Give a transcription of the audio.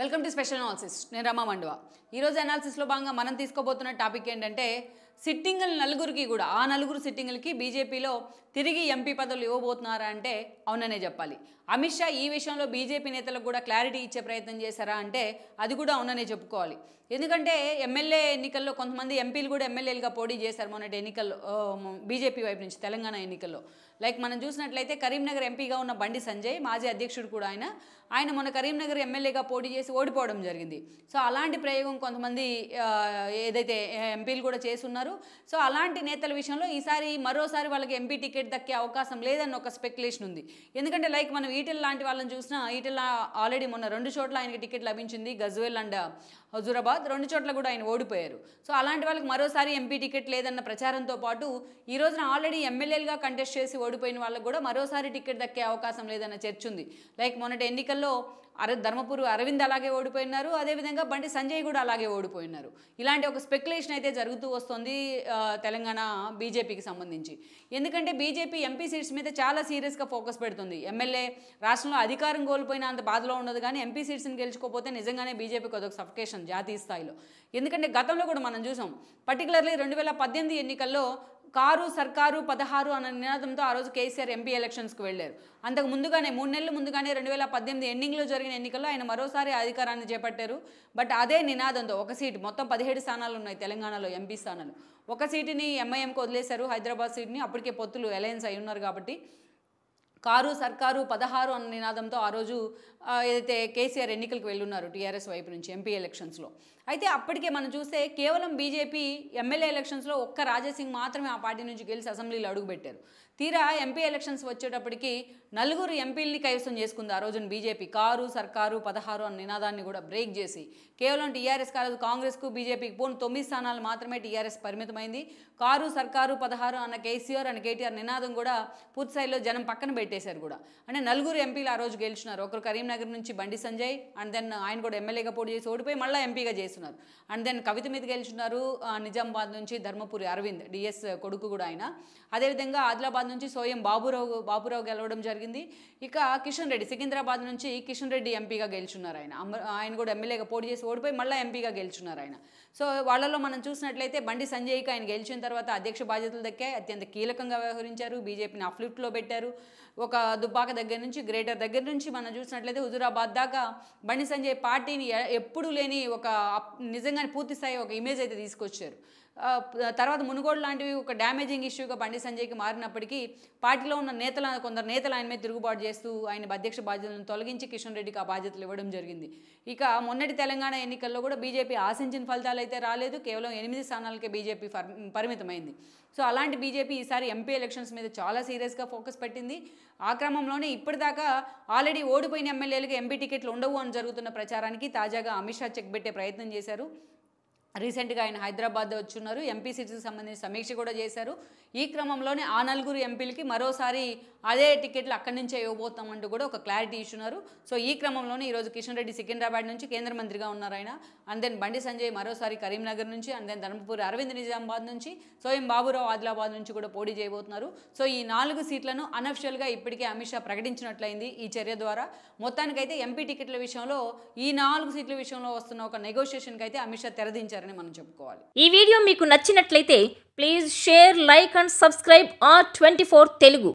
welcome to special analysis నేను రమా మండువ ఈరోజు అనాలిసిస్లో భాగంగా మనం తీసుకోబోతున్న టాపిక్ ఏంటంటే సిట్టింగుల నలుగురికి కూడా ఆ నలుగురు సిట్టింగులకి బీజేపీలో తిరిగి ఎంపీ పదవులు ఇవ్వబోతున్నారా అంటే అవుననే చెప్పాలి అమిత్ షా ఈ విషయంలో బీజేపీ నేతలకు కూడా క్లారిటీ ఇచ్చే ప్రయత్నం చేశారా అంటే అది కూడా అవుననే చెప్పుకోవాలి ఎందుకంటే ఎమ్మెల్యే ఎన్నికల్లో కొంతమంది ఎంపీలు కూడా ఎమ్మెల్యేలుగా పోటీ చేశారు మొన్నటి ఎన్నికల్లో బీజేపీ వైపు నుంచి తెలంగాణ ఎన్నికల్లో లైక్ మనం చూసినట్లయితే కరీంనగర్ ఎంపీగా ఉన్న బండి సంజయ్ మాజీ అధ్యక్షుడు కూడా ఆయన ఆయన మొన్న కరీంనగర్ ఎమ్మెల్యేగా పోటీ చేసి ఓడిపోవడం జరిగింది సో అలాంటి ప్రయోగం కొంతమంది ఏదైతే ఎంపీలు కూడా చేస్తున్నారు చేస్తున్నారు సో అలాంటి నేతల విషయంలో ఈసారి మరోసారి వాళ్ళకి ఎంపీ టికెట్ దక్కే అవకాశం లేదన్న ఒక స్పెక్యులేషన్ ఉంది ఎందుకంటే లైక్ మనం ఈటెల్ లాంటి వాళ్ళని చూసినా ఈటెల్ ఆల్రెడీ మొన్న రెండు చోట్ల ఆయనకి టికెట్ లభించింది గజ్వేల్ అండ్ హజూరాబాద్ రెండు చోట్ల కూడా ఆయన ఓడిపోయారు సో అలాంటి వాళ్ళకి మరోసారి ఎంపీ టికెట్ లేదన్న ప్రచారంతో పాటు ఈ రోజున ఆల్రెడీ ఎమ్మెల్యేలుగా కంటెస్ట్ చేసి ఓడిపోయిన వాళ్ళకు కూడా మరోసారి టికెట్ దక్కే అవకాశం లేదన్న చర్చ ఉంది లైక్ మొన్నటి ఎన్నికల్లో అర ధర్మపురు అరవింద్ అలాగే ఓడిపోయినారు అదేవిధంగా బండి సంజయ్ కూడా అలాగే ఓడిపోయినారు ఇలాంటి ఒక స్పెక్యులేషన్ అయితే జరుగుతూ వస్తుంది తెలంగాణ బీజేపీకి సంబంధించి ఎందుకంటే బీజేపీ ఎంపీ సీట్స్ మీద చాలా సీరియస్గా ఫోకస్ పెడుతుంది ఎమ్మెల్యే రాష్ట్రంలో అధికారం కోల్పోయిన అంత బాధలో ఉండదు కానీ ఎంపీ సీట్స్ని గెలుచుకోపోతే నిజంగానే బీజేపీకి అదొక సఫకేషన్ జాతీయ స్థాయిలో ఎందుకంటే గతంలో కూడా మనం చూసాం పర్టికులర్లీ రెండు వేల పద్దెనిమిది ఎన్నికల్లో కారు సర్కారు పదహారు అన్న నినాదంతో ఆ రోజు కేసీఆర్ ఎంపీ ఎలక్షన్స్కు వెళ్ళారు అంతకు ముందుగానే మూడు నెలలు ముందుగానే రెండు వేల పద్దెనిమిది ఎండింగ్లో జరిగిన ఎన్నికల్లో ఆయన మరోసారి అధికారాన్ని చేపట్టారు బట్ అదే నినాదంతో ఒక సీటు మొత్తం పదిహేడు స్థానాలు ఉన్నాయి తెలంగాణలో ఎంపీ స్థానాలు ఒక సీటుని ఎంఐఎంకి వదిలేశారు హైదరాబాద్ సీట్ని అప్పటికే పొత్తులు అలయన్స్ అయి ఉన్నారు కాబట్టి కారు సర్కారు పదహారు అన్న నినాదంతో ఆ రోజు ఏదైతే కేసీఆర్ ఎన్నికలకు వెళ్ళున్నారు టీఆర్ఎస్ వైపు నుంచి ఎంపీ ఎలక్షన్స్లో అయితే అప్పటికే మనం చూస్తే కేవలం బీజేపీ ఎమ్మెల్యే ఎలక్షన్స్లో ఒక్క రాజాసింగ్ మాత్రమే ఆ పార్టీ నుంచి గెలిచి అసెంబ్లీలో అడుగుపెట్టారు తీరా ఎంపీ ఎలక్షన్స్ వచ్చేటప్పటికి నలుగురు ఎంపీల్ని కైవసం చేసుకుంది ఆ రోజున బీజేపీ కారు సర్కారు పదహారు అన్న నినాదాన్ని కూడా బ్రేక్ చేసి కేవలం టీఆర్ఎస్ కాలేదు కాంగ్రెస్కు బీజేపీకి పోను తొమ్మిది స్థానాలు మాత్రమే టీఆర్ఎస్ పరిమితమైంది కారు సర్కారు పదహారు అన్న కేసీఆర్ అండ్ కేటీఆర్ నినాదం కూడా పూర్తిస్థాయిలో జనం పక్కన పెట్టారు పెట్టేశారు కూడా అంటే నలుగురు ఎంపీలు ఆ రోజు గెలిచినారు ఒకరు కరీంనగర్ నుంచి బండి సంజయ్ అండ్ దెన్ ఆయన కూడా ఎమ్మెల్యేగా పోటీ చేసి ఓడిపోయి మళ్ళీ ఎంపీగా చేస్తున్నారు అండ్ దెన్ కవిత మీద గెలిచినారు నిజామాబాద్ నుంచి ధర్మపురి అరవింద్ డిఎస్ కొడుకు కూడా ఆయన అదేవిధంగా ఆదిలాబాద్ నుంచి సోయం బాబురావు బాబురావు గెలవడం జరిగింది ఇక కిషన్ రెడ్డి సికింద్రాబాద్ నుంచి కిషన్ రెడ్డి ఎంపీగా గెలుచున్నారు ఆయన ఆయన కూడా ఎమ్మెల్యేగా పోటీ చేసి ఓడిపోయి మళ్ళీ ఎంపీగా గెలుచున్నారు ఆయన సో వాళ్ళలో మనం చూసినట్లయితే బండి సంజయ్కి ఆయన గెలిచిన తర్వాత అధ్యక్ష బాధ్యతలు దక్కాయి అత్యంత కీలకంగా వ్యవహరించారు బీజేపీని అఫ్లిఫ్ట్లో పెట్టారు ఒక దుబ్బాక దగ్గర నుంచి గ్రేటర్ దగ్గర నుంచి మనం చూసినట్లయితే హుజురాబాద్ దాకా బండి సంజయ్ పార్టీని ఎప్పుడు లేని ఒక నిజంగానే పూర్తిస్థాయి ఒక ఇమేజ్ అయితే తీసుకొచ్చారు తర్వాత మునుగోడు లాంటివి ఒక డ్యామేజింగ్ ఇష్యూగా బండి సంజయ్కి మారినప్పటికీ పార్టీలో ఉన్న నేతల కొందరు నేతలు ఆయన మీద తిరుగుబాటు చేస్తూ ఆయన అధ్యక్ష బాధ్యతలను తొలగించి కిషన్ రెడ్డికి ఆ బాధ్యతలు ఇవ్వడం జరిగింది ఇక మొన్నటి తెలంగాణ ఎన్నికల్లో కూడా బీజేపీ ఆశించిన ఫలితాలు అయితే రాలేదు కేవలం ఎనిమిది స్థానాలకే బీజేపీ పరిమితమైంది సో అలాంటి బీజేపీ ఈసారి ఎంపీ ఎలక్షన్స్ మీద చాలా సీరియస్గా ఫోకస్ పెట్టింది ఆ క్రమంలోనే ఇప్పటిదాకా ఆల్రెడీ ఓడిపోయిన ఎమ్మెల్యేలకు ఎంపీ టికెట్లు ఉండవు అని జరుగుతున్న ప్రచారానికి తాజాగా అమిత్ షా చెక్ పెట్టే ప్రయత్నం చేశారు రీసెంట్గా ఆయన హైదరాబాద్ వచ్చున్నారు ఎంపీ సీట్స్కి సంబంధించి సమీక్ష కూడా చేశారు ఈ క్రమంలోనే ఆ నలుగురు ఎంపీలకి మరోసారి అదే టికెట్లు అక్కడి నుంచే ఇవ్వబోతామంటూ కూడా ఒక క్లారిటీ ఇస్తున్నారు సో ఈ క్రమంలోనే ఈరోజు కిషన్ రెడ్డి సికింద్రాబాద్ నుంచి కేంద్ర మంత్రిగా ఉన్నారు ఆయన అండ్ దెన్ బండి సంజయ్ మరోసారి కరీంనగర్ నుంచి అండ్ దెన్ ధర్మపూర్ అరవింద్ నిజామాబాద్ నుంచి స్వయం బాబురావు ఆదిలాబాద్ నుంచి కూడా పోటీ చేయబోతున్నారు సో ఈ నాలుగు సీట్లను అనఫిషియల్గా ఇప్పటికే అమిత్ షా ప్రకటించినట్లయింది ఈ చర్య ద్వారా మొత్తానికైతే ఎంపీ టికెట్ల విషయంలో ఈ నాలుగు సీట్ల విషయంలో వస్తున్న ఒక నెగోషియేషన్కి అయితే అమిత్ షా తెరదించారు చేశారని మనం చెప్పుకోవాలి ఈ వీడియో మీకు నచ్చినట్లయితే please share like and subscribe R twenty four Telugu